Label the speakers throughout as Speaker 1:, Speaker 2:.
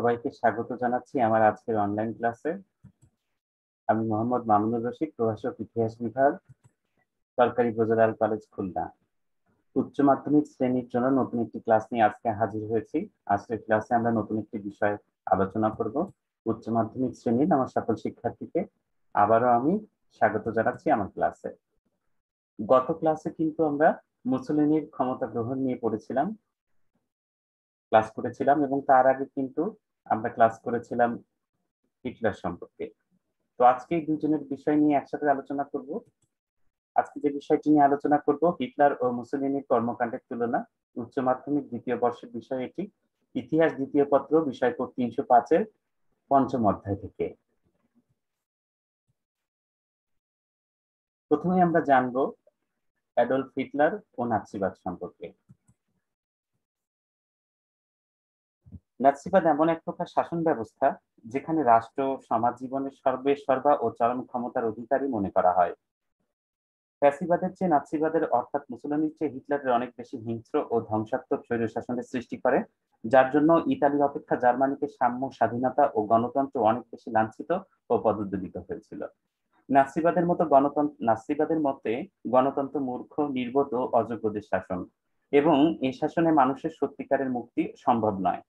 Speaker 1: সবাইকে স্বাগত জানাচ্ছি আমার আজকের অনলাইন ক্লাসে আমি মোহাম্মদ মামুনুর রশিদ প্রভাষক ইতিহাস বিভাগ সরকারি বজরাল কলেজ খুলনা উচ্চ মাধ্যমিক শ্রেণীর জন্য নতুন একটি ক্লাস নিয়ে আজকে হাজির হয়েছি আজকের ক্লাসে আমরা নতুন একটি বিষয় আলোচনা করব উচ্চ মাধ্যমিক শ্রেণীর আমার সকল শিক্ষার্থীকে আবারও আমি স্বাগত জানাচ্ছি আমার ক্লাসে গত ক্লাসে কিন্তু আমরা মুসলিনীর ক্ষমতা গ্রহণ নিয়ে পড়েছিলাম ক্লাস করেছিলাম এবং তার আগে কিন্তু আমরা ক্লাস করেছিলাম হিটলার সম্পর্কে তো আজকে দুজনের বিষয় নিয়ে একসাথে আলোচনা করব আজকে যে বিষয়টি নিয়ে আলোচনা করব হিটলার ও মুসলিমের কর্মকাণ্ডের তুলনা উচ্চ মাধ্যমিক দ্বিতীয় বর্ষের বিষয় এটি ইতিহাস দ্বিতীয় পত্র বিষয় কোড তিনশো পাঁচের পঞ্চম অধ্যায় থেকে প্রথমে আমরা জানব অ্যাডলফ হিটলার ও নাৎসিবাদ সম্পর্কে নাৎসিবাদ এমন এক প্রকার শাসন ব্যবস্থা যেখানে রাষ্ট্র সমাজ জীবনের সর্বে সর্বা ও চরম ক্ষমতার অধিকারী মনে করা হয় ফ্যাসিবাদের চেয়ে নাৎসিবাদের অর্থাৎ মুসলমানের চেয়ে হিটলারের অনেক বেশি হিংস্র ও ধ্বংসাত্মক স্বৈর শাসনের সৃষ্টি করে যার জন্য ইতালি অপেক্ষা জার্মানিকে সাম্য স্বাধীনতা ও গণতন্ত্র অনেক বেশি লাঞ্ছিত ও পদদলিত হয়েছিল নাসিবাদের মতো গণতন্ত্র নাসিবাদের মতে গণতন্ত্র মূর্খ নির্বোধ ও অযোগ্যদের শাসন এবং এই শাসনে মানুষের সত্যিকারের মুক্তি সম্ভব নয়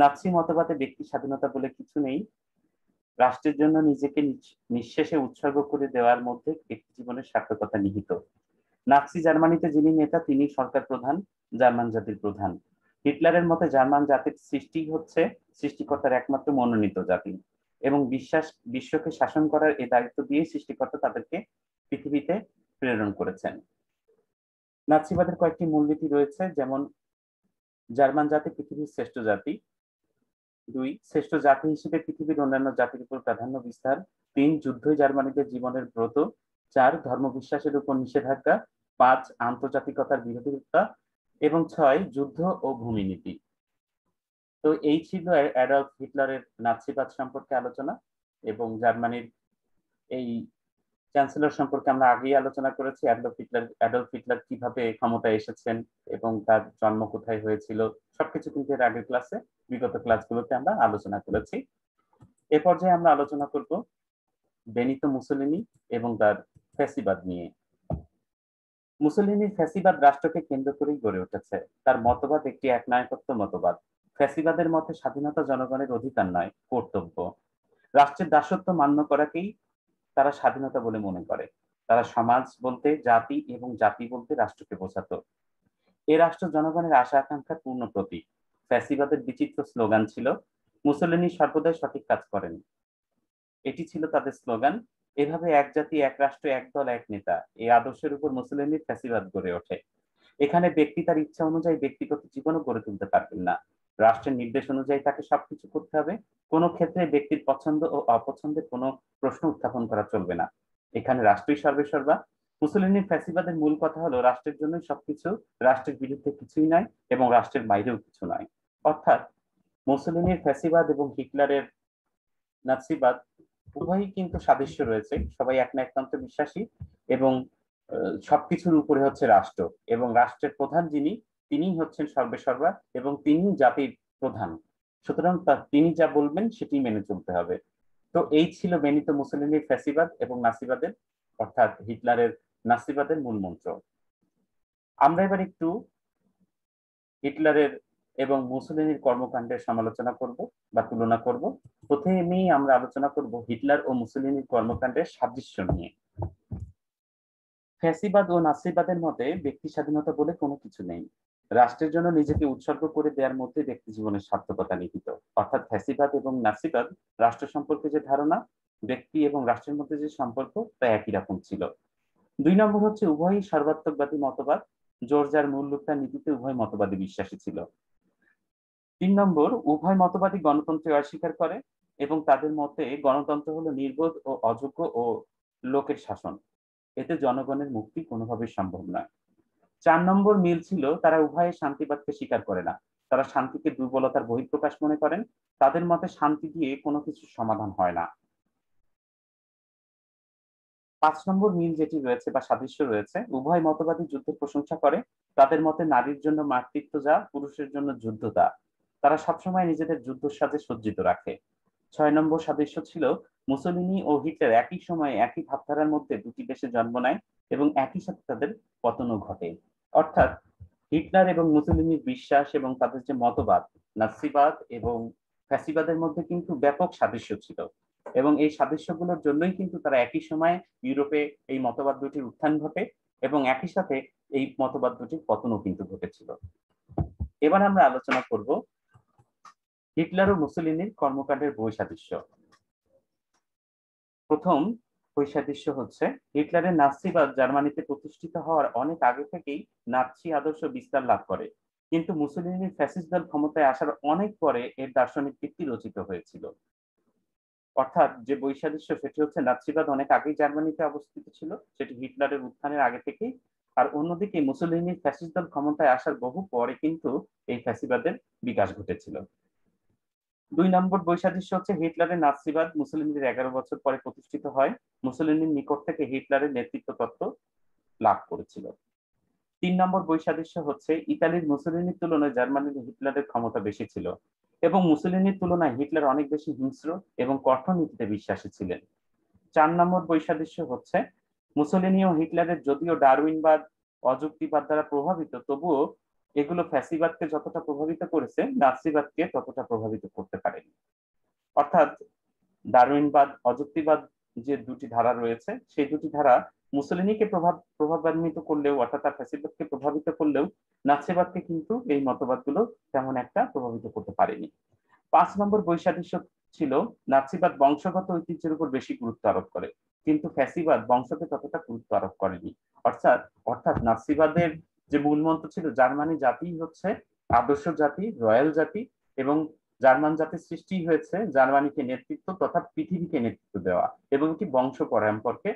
Speaker 1: নাৎসি মতবাদে ব্যক্তি স্বাধীনতা বলে কিছু নেই রাষ্ট্রের জন্য নিজেকে নিঃশেষে উৎসর্গ করে দেওয়ার মধ্যে ব্যক্তি জীবনের সার্থকতা নিহিত নাৎসি জার্মানিতে যিনি নেতা তিনি সরকার প্রধান জার্মান জাতির প্রধান হিটলারের মতে জার্মান জাতির সৃষ্টি হচ্ছে সৃষ্টিকর্তার একমাত্র মনোনীত জাতি এবং বিশ্বাস বিশ্বকে শাসন করার এ দায়িত্ব দিয়ে সৃষ্টিকর্তা তাদেরকে পৃথিবীতে প্রেরণ করেছেন নাৎসিবাদের কয়েকটি মূলনীতি রয়েছে যেমন জার্মান জাতি পৃথিবীর শ্রেষ্ঠ জাতি দুই শ্রেষ্ঠ জাতি হিসেবে পৃথিবীর অন্যান্য জাতির উপর প্রাধান্য বিস্তার তিন যুদ্ধই জার্মানিদের জীবনের ব্রত চার ধর্মবিশ্বাসের উপর নিষেধাজ্ঞা পাঁচ আন্তর্জাতিকতার বিরোধিতা এবং ছয় যুদ্ধ ও ভূমি নীতি তো এই ছিল অ্যাডলফ হিটলারের নাৎসিবাদ সম্পর্কে আলোচনা এবং জার্মানির এই চ্যান্সেলর সম্পর্কে আমরা আগেই আলোচনা করেছি অ্যাডলফ হিটলার অ্যাডলফ হিটলার কিভাবে ক্ষমতায় এসেছেন এবং তার জন্ম কোথায় হয়েছিল সবকিছু কিন্তু এর আগের ক্লাসে বিগত ক্লাসগুলোতে আমরা আলোচনা করেছি এ পর্যায়ে আমরা আলোচনা করব বেনিত মুসলিনী এবং তার ফ্যাসিবাদ নিয়ে মুসলিনির ফ্যাসিবাদ রাষ্ট্রকে কেন্দ্র করেই গড়ে উঠেছে তার মতবাদ একটি একনায়কত্ব মতবাদ ফ্যাসিবাদের মতে স্বাধীনতা জনগণের অধিকার নয় কর্তব্য রাষ্ট্রের দাসত্ব মান্য করাকেই তারা স্বাধীনতা বলে মনে করে তারা সমাজ বলতে জাতি এবং জাতি বলতে রাষ্ট্রকে বোঝাত এ রাষ্ট্র জনগণের আশা আকাঙ্ক্ষার পূর্ণ প্রতীক ফ্যাসিবাদের বিচিত্র স্লোগান ছিল মুসলিনী সর্বদাই সঠিক কাজ করেন এটি ছিল তাদের স্লোগান এভাবে এক জাতি এক রাষ্ট্র এক দল এক নেতা এই আদর্শের উপর মুসলিমের ফ্যাসিবাদ গড়ে ওঠে এখানে ব্যক্তি তার ইচ্ছা অনুযায়ী ব্যক্তিগত জীবনও গড়ে তুলতে পারবেন না রাষ্ট্রের নির্দেশ অনুযায়ী তাকে সবকিছু করতে হবে কোনো ক্ষেত্রে ব্যক্তির পছন্দ ও অপছন্দের কোনো প্রশ্ন উত্থাপন করা চলবে না এখানে রাষ্ট্রই সর্বেসর্বা মুসলিমের ফ্যাসিবাদের মূল কথা হলো রাষ্ট্রের জন্য সবকিছু রাষ্ট্রের বিরুদ্ধে কিছুই নয় এবং রাষ্ট্রের বাইরেও কিছু নয় অর্থাৎ মুসলিমের ফ্যাসিবাদ এবং হিটলারের নাসিবাদ উভয়ই কিন্তু সাদৃশ্য রয়েছে সবাই এক না একতন্ত্রে বিশ্বাসী এবং সবকিছুর উপরে হচ্ছে রাষ্ট্র এবং রাষ্ট্রের প্রধান যিনি তিনি হচ্ছেন সর্বেসর্বা এবং তিনি জাতির প্রধান সুতরাং তিনি যা বলবেন সেটি মেনে চলতে হবে তো এই ছিল মেনিত মুসলিমের ফ্যাসিবাদ এবং নাসিবাদের অর্থাৎ হিটলারের নাসিবাদের মূল মন্ত্র আমরা এবার একটু হিটলারের এবং মুসলিনীর কর্মকাণ্ডের সমালোচনা করব বা তুলনা করব প্রথমেই আমরা আলোচনা করব হিটলার ও মুসলিনীর কর্মকাণ্ডের সাদৃশ্য নিয়ে ফ্যাসিবাদ ও নাসিবাদের মতে ব্যক্তি স্বাধীনতা বলে কোনো কিছু নেই রাষ্ট্রের জন্য নিজেকে উৎসর্গ করে দেওয়ার মধ্যে ব্যক্তি জীবনের সার্থকতা লিখিত অর্থাৎ ফ্যাসিবাদ এবং নাসিবাদ রাষ্ট্র সম্পর্কে যে ধারণা ব্যক্তি এবং রাষ্ট্রের মধ্যে যে সম্পর্ক তা একই রকম ছিল দুই নম্বর হচ্ছে উভয়ই সর্বাত্মকবাদী মতবাদ জর্জার যার লোকটা নীতিতে উভয় মতবাদে বিশ্বাসী ছিল তিন নম্বর উভয় মতবাদী গণতন্ত্রের অস্বীকার করে এবং তাদের মতে গণতন্ত্র হলো নির্বোধ ও অযোগ্য ও লোকের শাসন এতে জনগণের মুক্তি কোনোভাবেই সম্ভব নয় চার নম্বর মিল ছিল তারা উভয়ে শান্তিবাদকে স্বীকার করে না তারা শান্তিকে দুর্বলতার বহিঃপ্রকাশ মনে করেন তাদের মতে শান্তি দিয়ে কোনো কিছু সমাধান হয় না পাঁচ নম্বর মিল যেটি রয়েছে বা সাদৃশ্য রয়েছে উভয় মতবাদী যুদ্ধের প্রশংসা করে তাদের মতে নারীর জন্য মাতৃত্ব যা পুরুষের জন্য যুদ্ধ তা তারা সবসময় নিজেদের যুদ্ধের সাথে সজ্জিত রাখে ছয় নম্বর সাদৃশ্য ছিল মুসলিনি ও হিটলার একই সময়ে একই ভাবধারার মধ্যে দুটি দেশে জন্ম নেয় এবং একই সাথে তাদের পতনও ঘটে অর্থাৎ হিটলার এবং মুসলিনির বিশ্বাস এবং তাদের যে মতবাদ নাসিবাদ এবং ফ্যাসিবাদের মধ্যে কিন্তু ব্যাপক সাদৃশ্য ছিল এবং এই সাদৃশ্যগুলোর জন্যই কিন্তু তারা একই সময়ে ইউরোপে এই মতবাদ দুটির উত্থান ঘটে এবং একই সাথে এই মতবাদ দুটির পতনও কিন্তু ঘটেছিল এবার আমরা আলোচনা করব হিটলার ও মুসলিনের কর্মকাণ্ডের বৈসাদৃশ্য প্রথম বৈসাদৃশ্য হচ্ছে হিটলারের নাসিবাদ জার্মানিতে প্রতিষ্ঠিত হওয়ার অনেক আগে থেকেই নাৎসি আদর্শ বিস্তার লাভ করে কিন্তু মুসলিনের ফ্যাসিস্ট দল ক্ষমতায় আসার অনেক পরে এর দার্শনিক ভিত্তি রচিত হয়েছিল অর্থাৎ যে বৈসাদৃশ্য সেটি হচ্ছে নাৎসিবাদ অনেক আগেই জার্মানিতে অবস্থিত ছিল সেটি হিটলারের উত্থানের আগে থেকেই আর অন্যদিকে মুসলিনের ফ্যাসিস্ট দল ক্ষমতায় আসার বহু পরে কিন্তু এই ফ্যাসিবাদের বিকাশ ঘটেছিল দুই নম্বর বৈশাদৃশ্য হচ্ছে হিটলারের নাসিবাদ মুসলিমদের এগারো বছর পরে প্রতিষ্ঠিত হয় মুসলিমের নিকট থেকে হিটলারের নেতৃত্ব তত্ত্ব লাভ করেছিল তিন নম্বর বৈশাদৃশ্য হচ্ছে ইতালির মুসলিমের তুলনায় জার্মানির হিটলারের ক্ষমতা বেশি ছিল এবং মুসলিমের তুলনায় হিটলার অনেক বেশি হিংস্র এবং কঠোর নীতিতে বিশ্বাসী ছিলেন চার নম্বর বৈশাদৃশ্য হচ্ছে মুসলিনি ও হিটলারের যদিও ডারউইনবাদ অযুক্তিবাদ দ্বারা প্রভাবিত তবুও এগুলো ফ্যাসিবাদকে যতটা প্রভাবিত করেছে নাৎসিবাদকে ততটা প্রভাবিত করতে পারেনি অর্থাৎ দারুইনবাদ অযুক্তিবাদ যে দুটি ধারা রয়েছে সেই দুটি ধারা মুসলিমীকে প্রভাব প্রভাবান্বিত করলেও অর্থাৎ তার ফ্যাসিবাদকে প্রভাবিত করলেও নাৎসিবাদকে কিন্তু এই মতবাদগুলো তেমন একটা প্রভাবিত করতে পারেনি পাঁচ নম্বর বৈশাদৃশ্য ছিল নাসিবাদ বংশগত ঐতিহ্যের উপর বেশি গুরুত্ব আরোপ করে কিন্তু ফ্যাসিবাদ বংশকে ততটা গুরুত্ব আরোপ করেনি অর্থাৎ অর্থাৎ নাসিবাদের যে মূলমন্ত্র ছিল জার্মানি জাতি হচ্ছে আদর্শ জাতি রয়্যাল জাতি এবং জার্মান জাতির সৃষ্টি হয়েছে জার্মানিকে নেতৃত্ব তথা পৃথিবীকে নেতৃত্ব দেওয়া এবং কি বংশ পরম্পরকে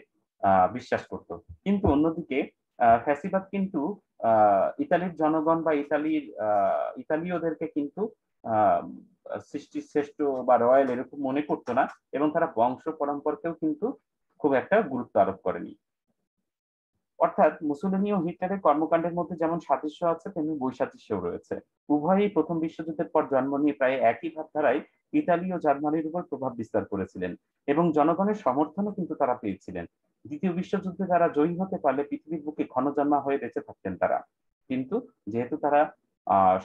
Speaker 1: বিশ্বাস করত কিন্তু অন্যদিকে ফ্যাসিবাদ কিন্তু ইতালির জনগণ বা ইতালির ইতালীয়দেরকে কিন্তু সৃষ্টি শ্রেষ্ঠ বা রয়্যাল এরকম মনে করতো না এবং তারা বংশ পরম্পরকেও কিন্তু খুব একটা গুরুত্ব আরোপ করেনি অর্থাৎ মুসোলিনি ও হিটলারের কর্মকাণ্ডের মধ্যে যেমন সাদৃশ্য আছে তেমনি বৈসাদৃশ্যও রয়েছে উভয়ই প্রথম বিশ্বযুদ্ধের পর জন্ম নিয়ে প্রায় একই ভাবধারায় ইতালি ও জার্মানির উপর প্রভাব বিস্তার করেছিলেন এবং জনগণের সমর্থনও কিন্তু তারা পেয়েছিলেন দ্বিতীয় বিশ্বযুদ্ধে তারা জয়ী হতে পারলে পৃথিবীর বুকে ক্ষণজন্মা হয়ে বেঁচে থাকতেন তারা কিন্তু যেহেতু তারা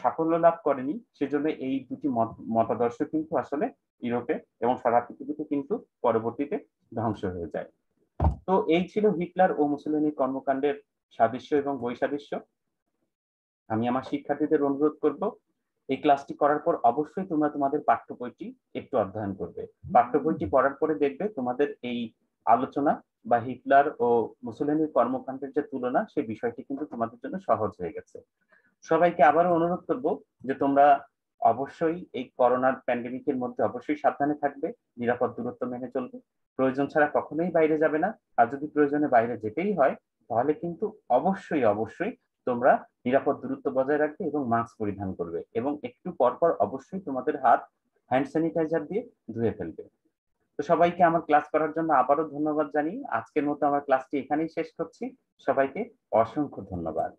Speaker 1: সাফল্য লাভ করেনি সেজন্য এই দুটি মতাদর্শ কিন্তু আসলে ইউরোপে এবং সারা পৃথিবীতে কিন্তু পরবর্তীতে ধ্বংস হয়ে যায় তো এই ছিল হিটলার ও মুসলিনীর কর্মকাণ্ডের সাদৃশ্য এবং বৈসাদৃশ্য আমি আমার শিক্ষার্থীদের অনুরোধ করব এই ক্লাসটি করার পর অবশ্যই তোমরা তোমাদের পাঠ্য বইটি একটু অধ্যয়ন করবে পাঠ্য বইটি পড়ার পরে দেখবে তোমাদের এই আলোচনা বা হিটলার ও মুসলিমের কর্মকাণ্ডের যে তুলনা সেই বিষয়টি কিন্তু তোমাদের জন্য সহজ হয়ে গেছে সবাইকে আবারও অনুরোধ করব যে তোমরা অবশ্যই এই করোনার প্যান্ডেমিকের মধ্যে অবশ্যই সাবধানে থাকবে নিরাপদ দূরত্ব মেনে চলবে প্রয়োজন ছাড়া কখনোই বাইরে যাবে না আর যদি প্রয়োজনে বাইরে যেতেই হয় তাহলে কিন্তু অবশ্যই অবশ্যই তোমরা নিরাপদ দূরত্ব বজায় রাখবে এবং মাস্ক পরিধান করবে এবং একটু পরপর অবশ্যই তোমাদের হাত হ্যান্ড স্যানিটাইজার দিয়ে ধুয়ে ফেলবে তো সবাইকে আমার ক্লাস করার জন্য আবারও ধন্যবাদ জানিয়ে আজকের মতো আমার ক্লাসটি এখানেই শেষ করছি সবাইকে অসংখ্য ধন্যবাদ